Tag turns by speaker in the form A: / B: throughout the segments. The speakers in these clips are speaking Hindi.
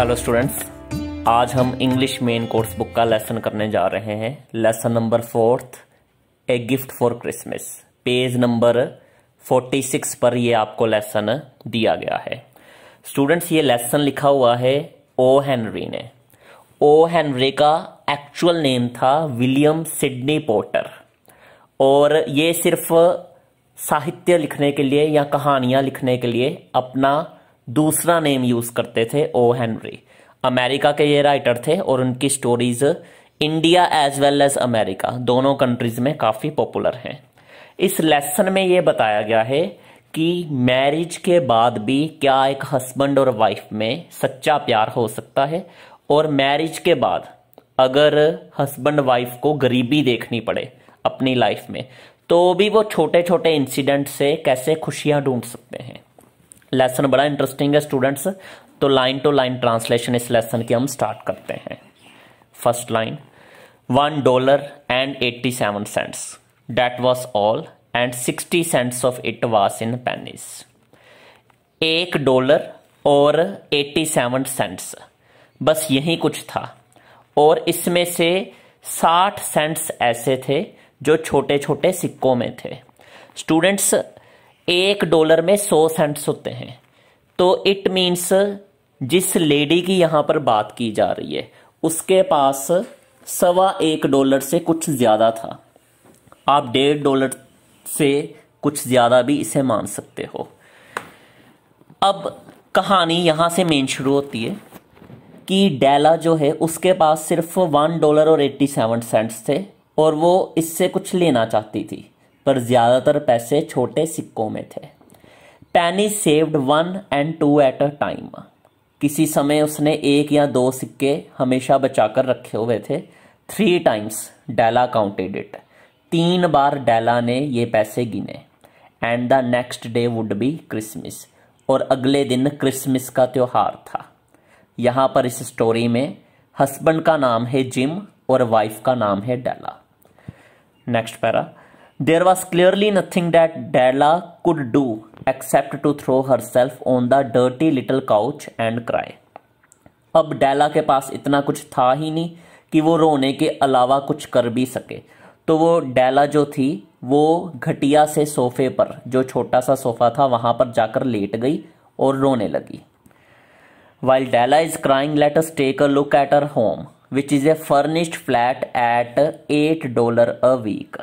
A: हेलो स्टूडेंट्स आज हम इंग्लिश मेन कोर्स बुक का लेसन करने जा रहे हैं lesson number fourth a gift for Christmas page number forty six पर ये आपको लेसन दिया गया है स्टूडेंट्स ये लेसन लिखा हुआ है ओ हेनरी ने ओ हैनरी का एक्चुअल नेम था विलियम सिडनी पोर्टर और ये सिर्फ साहित्य लिखने के लिए या कहानियां लिखने के लिए अपना दूसरा नेम यूज़ करते थे ओ हैनरी अमेरिका के ये राइटर थे और उनकी stories India as well as America दोनों कंट्रीज़ में काफ़ी पॉपुलर हैं इस लेसन में ये बताया गया है कि मैरिज के बाद भी क्या एक हस्बैंड और वाइफ में सच्चा प्यार हो सकता है और मैरिज के बाद अगर हस्बैंड वाइफ को गरीबी देखनी पड़े अपनी लाइफ में तो भी वो छोटे छोटे इंसिडेंट से कैसे खुशियाँ ढूंढ सकते हैं लेसन बड़ा इंटरेस्टिंग है स्टूडेंट्स तो लाइन टू लाइन ट्रांसलेशन इस लेसन की हम स्टार्ट करते हैं first line one dollar and eighty seven cents that was all and sixty cents of it was in pennies एक डॉलर और एट्टी सेवन सेंट्स बस यही कुछ था और इसमें से साठ सेंट्स ऐसे थे जो छोटे छोटे सिक्कों में थे स्टूडेंट्स एक डॉलर में सौ सेंट्स होते हैं तो इट मीन्स जिस लेडी की यहाँ पर बात की जा रही है उसके पास सवा एक डॉलर से कुछ ज़्यादा था आप डेढ़ डॉलर से कुछ ज़्यादा भी इसे मान सकते हो अब कहानी यहाँ से मेन शुरू होती है कि डेला जो है उसके पास सिर्फ वन डॉलर और एट्टी सेवन सेंट्स थे और वो इससे कुछ लेना चाहती थी पर ज़्यादातर पैसे छोटे सिक्कों में थे penny saved one and two at a time किसी समय उसने एक या दो सिक्के हमेशा बचाकर रखे हुए थे three times Della counted it तीन बार डेला ने ये पैसे गिने and the next day would be Christmas और अगले दिन क्रिसमस का त्यौहार था यहाँ पर इस स्टोरी में हस्बैंड का नाम है जिम और वाइफ का नाम है Della next para was clearly nothing that Della could do except to throw herself on the dirty little couch and cry अब डैला के पास इतना कुछ था ही नहीं कि वो रोने के अलावा कुछ कर भी सके तो वो डैला जो थी वो घटिया से सोफे पर जो छोटा सा सोफा था वहां पर जाकर लेट गई और रोने लगी while Della is crying let us take a look at our home which is a furnished flat at eight dollar a week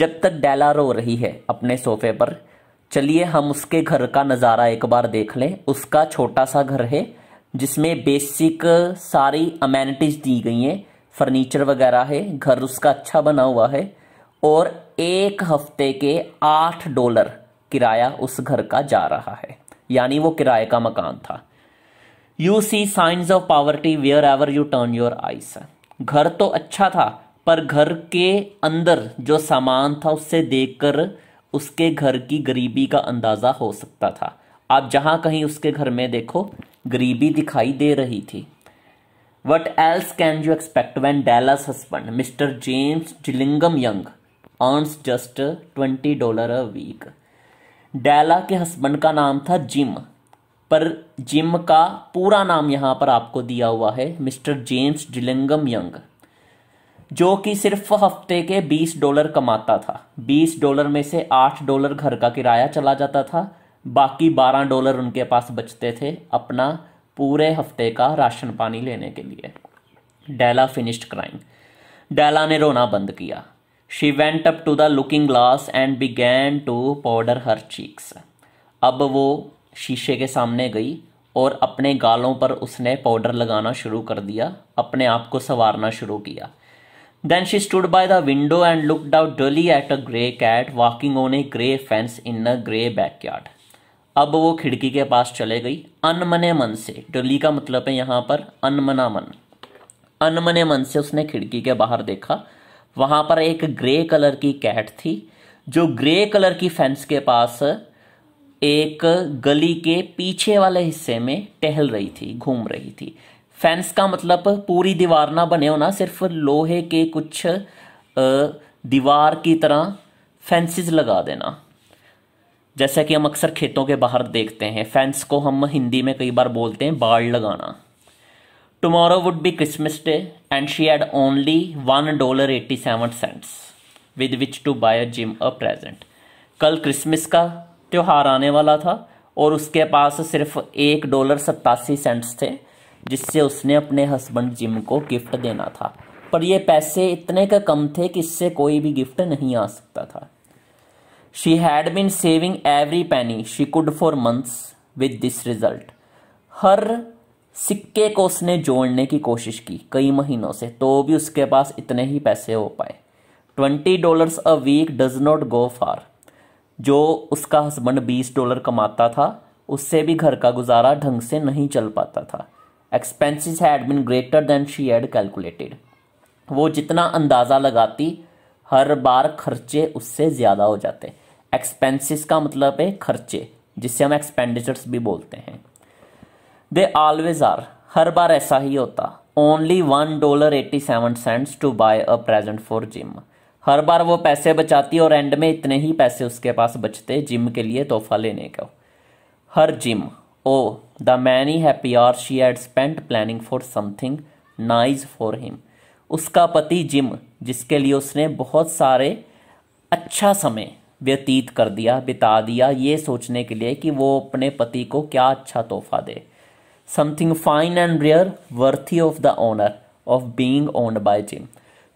A: जब तक डैला रो रही है अपने सोफे पर चलिए हम उसके घर का नज़ारा एक बार देख लें उसका छोटा सा घर है जिसमें बेसिक सारी अमेनिटीज़ दी गई हैं फर्नीचर वगैरह है घर उसका अच्छा बना हुआ है और एक हफ्ते के आठ डॉलर किराया उस घर का जा रहा है यानी वो किराए का मकान था you see signs of poverty wherever you turn your eyes घर तो अच्छा था पर घर के अंदर जो सामान था उससे देखकर उसके घर की गरीबी का अंदाज़ा हो सकता था आप जहाँ कहीं उसके घर में देखो गरीबी दिखाई दे रही थी what else can you expect when Della's husband Mr James जिलिंगम Young earns just twenty dollar a week Della के हस्बैंड का नाम था जिम पर जिम का पूरा नाम यहाँ पर आपको दिया हुआ है मिस्टर जेम्स जिलिंगम यंग जो कि सिर्फ हफ्ते के 20 डॉलर कमाता था 20 डॉलर में से 8 डॉलर घर का किराया चला जाता था बाकी 12 डॉलर उनके पास बचते थे अपना पूरे हफ्ते का राशन पानी लेने के लिए डैला फिनिश्ड क्राइम डैला ने रोना बंद किया she went up to the looking glass and began to powder her cheeks अब वो शीशे के सामने गई और अपने गालों पर उसने पाउडर लगाना शुरू कर दिया अपने आप को संवारना शुरू किया Then she stood by the window and looked out dully at a grey cat walking on a grey fence in a grey backyard. अब वो खिड़की के पास चले गई अनमने मन से डली का मतलब है यहाँ पर अनमना मन अनमने मन से उसने खिड़की के बाहर देखा वहाँ पर एक ग्रे कलर की कैट थी जो ग्रे कलर की फेंस के पास एक गली के पीछे वाले हिस्से में टहल रही थी घूम रही थी फेंस का मतलब पूरी दीवार ना बने होना सिर्फ लोहे के कुछ दीवार की तरह फेंसेस लगा देना जैसा कि हम अक्सर खेतों के बाहर देखते हैं फेंस को हम हिंदी में कई बार बोलते हैं बाढ़ लगाना tomorrow would be Christmas day and she had only one dollar eighty seven cents with which to buy Jim a present कल क्रिसमस का त्यौहार आने वाला था और उसके पास सिर्फ एक डॉलर सत्तासी सेंट्स थे जिससे उसने अपने हस्बैंड जिम को गिफ्ट देना था पर यह पैसे इतने का कम थे कि इससे कोई भी गिफ्ट नहीं आ सकता था she had been saving every penny she could for months with this result हर सिक्के को उसने जोड़ने की कोशिश की कई महीनों से तो भी उसके पास इतने ही पैसे हो पाए twenty dollars a week does not go far जो उसका हस्बैंड बीस डॉलर कमाता था उससे भी घर का गुजारा ढंग से नहीं चल पाता था expenses had been greater than she had calculated वो जितना अंदाज़ा लगाती हर बार खर्चे उससे ज़्यादा हो जाते एक्सपेंसिस का मतलब है खर्चे जिससे हम एक्सपेंडिचर्स भी बोलते हैं दे ऑलवेज आर हर बार ऐसा ही होता only one dollar eighty seven cents to buy a present for Jim हर बार वो पैसे बचाती और एंड में इतने ही पैसे उसके पास बचते जिम के लिए तोहफा लेने का her Jim Oh, the many happy hours she had spent planning for something nice for him. उसका पति जिम जिसके लिए उसने बहुत सारे अच्छा समय व्यतीत कर दिया बिता दिया ये सोचने के लिए कि वो अपने पति को क्या अच्छा तोहफा दे something fine and rare worthy of the honour of being owned by Jim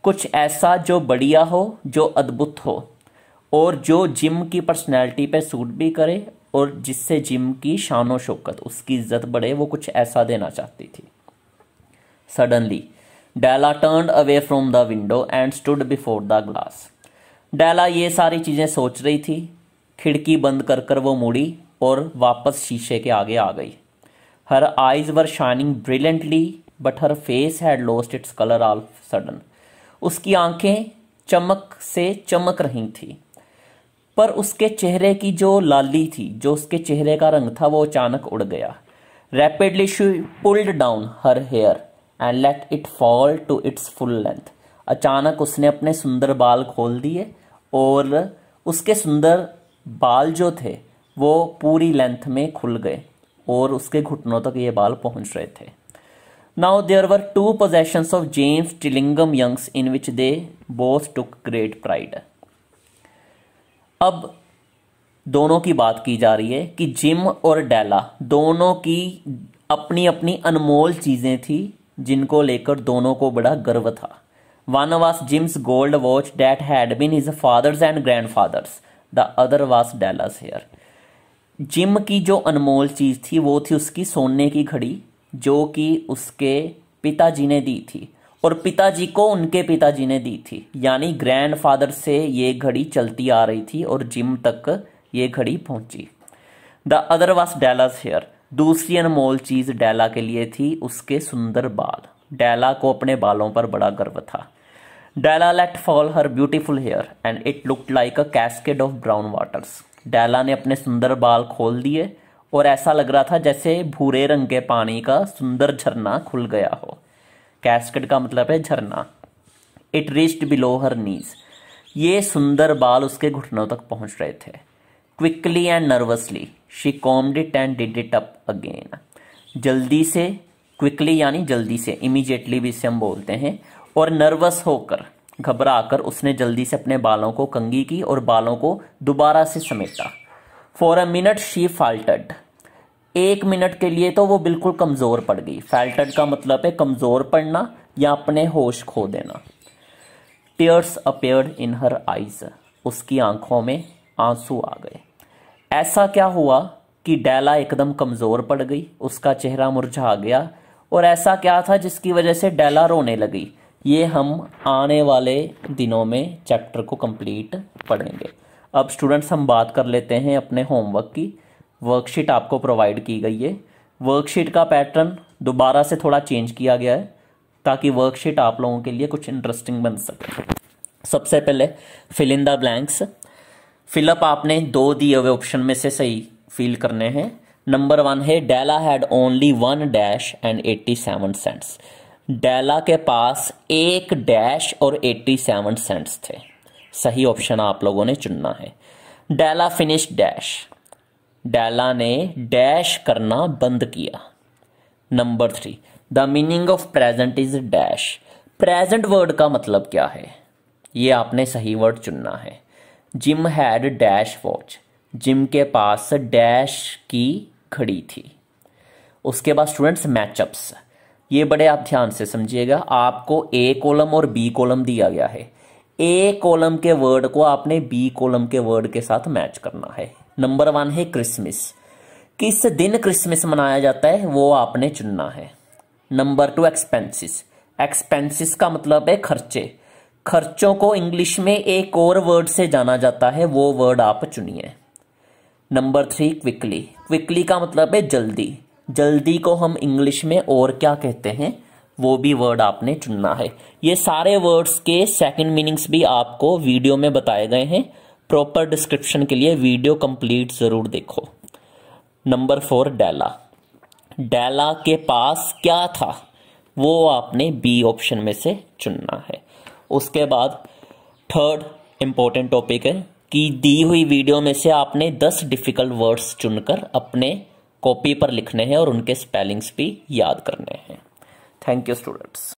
A: कुछ ऐसा जो बढ़िया हो जो अद्भुत हो और जो जिम की पर्सनैलिटी पे सूट भी करे और जिससे जिम की शानो शौकत उसकी इज्जत बढ़े वो कुछ ऐसा देना चाहती थी suddenly Della turn away from the window and stood before the glass Della ये सारी चीज़ें सोच रही थी खिड़की बंद कर कर वो मुड़ी और वापस शीशे के आगे आ गई her eyes were shining brilliantly but her face had lost its colour all sudden उसकी आंखें चमक से चमक रही थी पर उसके चेहरे की जो लाली थी जो उसके चेहरे का रंग था वो अचानक उड़ गया rapidly she pulled down her hair and let it fall to its full length अचानक उसने अपने सुंदर बाल खोल दिए और उसके सुंदर बाल जो थे वो पूरी लेंथ में खुल गए और उसके घुटनों तक ये बाल पहुंच रहे थे now there were two possessions of James Dillingham Young's in which they both took great pride अब दोनों की बात की जा रही है कि जिम और डैला दोनों की अपनी अपनी अनमोल चीज़ें थी जिनको लेकर दोनों को बड़ा गर्व था one was Jim's gold watch that had been his father's and grandfather's the other was Della's hair Jim की जो अनमोल चीज़ थी वो थी उसकी सोने की घड़ी जो कि उसके पिताजी ने दी थी और पिताजी को उनके पिताजी ने दी थी यानी ग्रैंडफादर से ये घड़ी चलती आ रही थी और जिम तक ये घड़ी पहुंची the other was Della's hair दूसरी अनमोल चीज़ डैला के लिए थी उसके सुंदर बाल डैला को अपने बालों पर बड़ा गर्व था Della let fall her beautiful hair and it look like a cascade of brown waters Della ने अपने सुंदर बाल खोल दिए और ऐसा लग रहा था जैसे भूरे रंग के पानी का सुंदर झरना खुल गया हो कैस्केड का मतलब है झरना it reached below her knees ये सुंदर बाल उसके घुटनों तक पहुंच रहे थे quickly and nervously she combed it and did it up again जल्दी से क्विकली यानी जल्दी से इमीजिएटली भी इसे हम बोलते हैं और नर्वस होकर घबरा कर उसने जल्दी से अपने बालों को कंगी की और बालों को दोबारा से समेटा for a minute she faltered एक मिनट के लिए तो वो बिल्कुल कमज़ोर पड़ गई फैल्टेड का मतलब है कमज़ोर पड़ना या अपने होश खो देना tears appear in her eyes उसकी आंखों में आंसू आ गए ऐसा क्या हुआ कि डैला एकदम कमज़ोर पड़ गई उसका चेहरा मुरझा गया और ऐसा क्या था जिसकी वजह से डैला रोने लगी ये हम आने वाले दिनों में चैप्टर को कंप्लीट पढ़ेंगे अब स्टूडेंट्स हम बात कर लेते हैं अपने होमवर्क की वर्कशीट आपको प्रोवाइड की गई है वर्कशीट का पैटर्न दोबारा से थोड़ा चेंज किया गया है ताकि वर्कशीट आप लोगों के लिए कुछ इंटरेस्टिंग बन सके सबसे पहले fill in the blanks fill up आपने दो दिए हुए ऑप्शन में से सही फिल करने हैं नंबर वन है Della had only one dash and eighty seven cents Della के पास एक डैश और एट्टी सेवन सेंट्स थे सही ऑप्शन आप लोगों ने चुनना है डेला फिनिश डैश डैला ने डैश करना बंद किया number three the meaning of present is dash present word का मतलब क्या है ये आपने सही वर्ड चुनना है Jim had dash watch Jim के पास डैश की खड़ी थी उसके बाद स्टूडेंट्स मैचअप्स ये बड़े आप ध्यान से समझिएगा आपको ए कॉलम और बी कॉलम दिया गया है ए कॉलम के वर्ड को आपने बी कॉलम के वर्ड के साथ मैच करना है नंबर वन है क्रिसमस किस दिन क्रिसमस मनाया जाता है वो आपने चुनना है नंबर टू एक्सपेंसिस एक्सपेंसिस का मतलब है खर्चे खर्चों को इंग्लिश में एक और वर्ड से जाना जाता है वो वर्ड आप चुनिए नंबर थ्री क्विकली क्विकली का मतलब है जल्दी जल्दी को हम इंग्लिश में और क्या कहते हैं वो भी वर्ड आपने चुनना है ये सारे वर्ड्स के सेकंड मीनिंग्स भी आपको वीडियो में बताए गए हैं प्रॉपर डिस्क्रिप्शन के लिए वीडियो कंप्लीट ज़रूर देखो नंबर फोर डेला डेला के पास क्या था वो आपने बी ऑप्शन में से चुनना है उसके बाद थर्ड इम्पोर्टेंट टॉपिक है कि दी हुई वीडियो में से आपने दस डिफ़िकल्ट वर्ड्स चुनकर अपने कॉपी पर लिखने हैं और उनके स्पेलिंग्स भी याद करने हैं थैंक यू स्टूडेंट्स